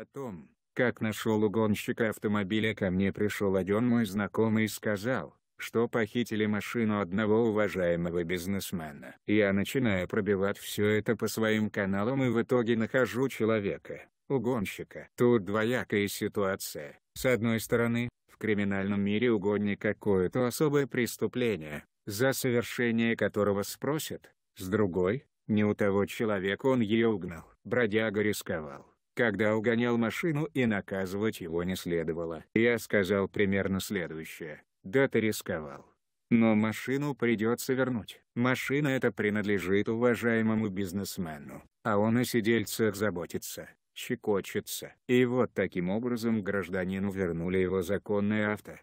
О том, как нашел угонщика автомобиля ко мне пришел один мой знакомый и сказал, что похитили машину одного уважаемого бизнесмена. Я начинаю пробивать все это по своим каналам и в итоге нахожу человека, угонщика. Тут двоякая ситуация. С одной стороны, в криминальном мире угонник какое-то особое преступление, за совершение которого спросят, с другой, не у того человека он ее угнал. Бродяга рисковал когда угонял машину и наказывать его не следовало. Я сказал примерно следующее. Да ты рисковал. Но машину придется вернуть. Машина эта принадлежит уважаемому бизнесмену. А он о сидельцах заботится, щекочется. И вот таким образом гражданину вернули его законное авто.